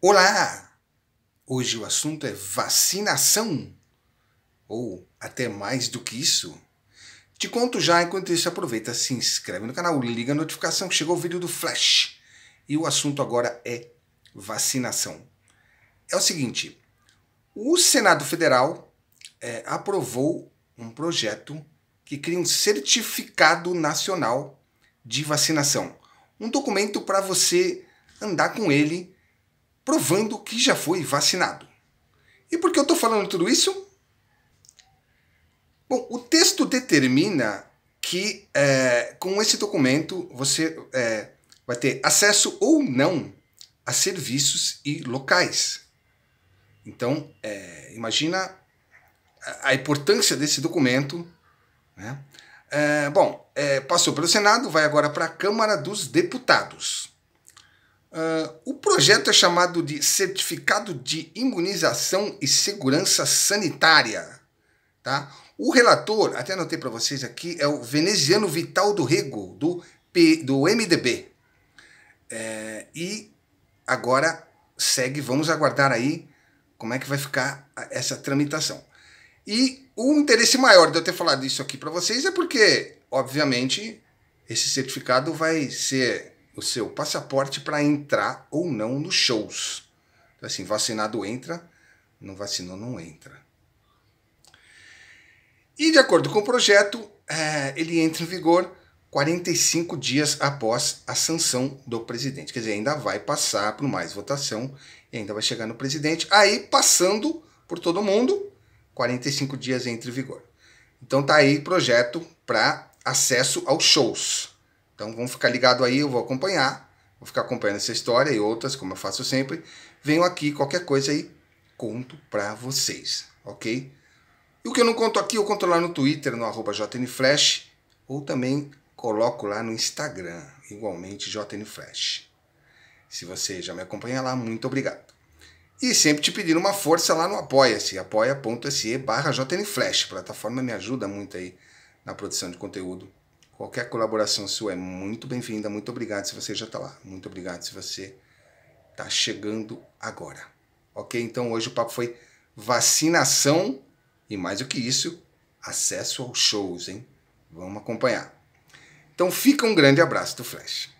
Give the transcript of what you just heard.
Olá! Hoje o assunto é vacinação, ou até mais do que isso. Te conto já, enquanto isso, aproveita, se inscreve no canal, liga a notificação que chegou o vídeo do Flash. E o assunto agora é vacinação. É o seguinte: o Senado Federal é, aprovou um projeto que cria um certificado nacional de vacinação. Um documento para você andar com ele provando que já foi vacinado. E por que eu estou falando tudo isso? Bom, o texto determina que é, com esse documento você é, vai ter acesso ou não a serviços e locais. Então, é, imagina a importância desse documento. Né? É, bom, é, passou pelo Senado, vai agora para a Câmara dos Deputados. Uh, o projeto é chamado de Certificado de Imunização e Segurança Sanitária. Tá? O relator, até anotei para vocês aqui, é o veneziano Vital do Rego, do, P, do MDB. É, e agora segue, vamos aguardar aí como é que vai ficar essa tramitação. E o interesse maior de eu ter falado isso aqui para vocês é porque, obviamente, esse certificado vai ser o seu passaporte para entrar ou não nos shows. Então, assim, vacinado entra, não vacinou não entra. E de acordo com o projeto, é, ele entra em vigor 45 dias após a sanção do presidente. Quer dizer, ainda vai passar por mais votação e ainda vai chegar no presidente. Aí, passando por todo mundo, 45 dias entra em vigor. Então tá aí projeto para acesso aos shows. Então vamos ficar ligado aí, eu vou acompanhar, vou ficar acompanhando essa história e outras, como eu faço sempre. Venho aqui, qualquer coisa aí, conto pra vocês, ok? E o que eu não conto aqui, eu conto lá no Twitter, no arroba JNFlash, ou também coloco lá no Instagram, igualmente JNFlash. Se você já me acompanha lá, muito obrigado. E sempre te pedindo uma força lá no Apoia-se, apoia.se barra JNFlash. A plataforma me ajuda muito aí na produção de conteúdo Qualquer colaboração sua é muito bem-vinda. Muito obrigado se você já está lá. Muito obrigado se você está chegando agora. Ok? Então hoje o papo foi vacinação e mais do que isso, acesso aos shows, hein? Vamos acompanhar. Então fica um grande abraço do Flash.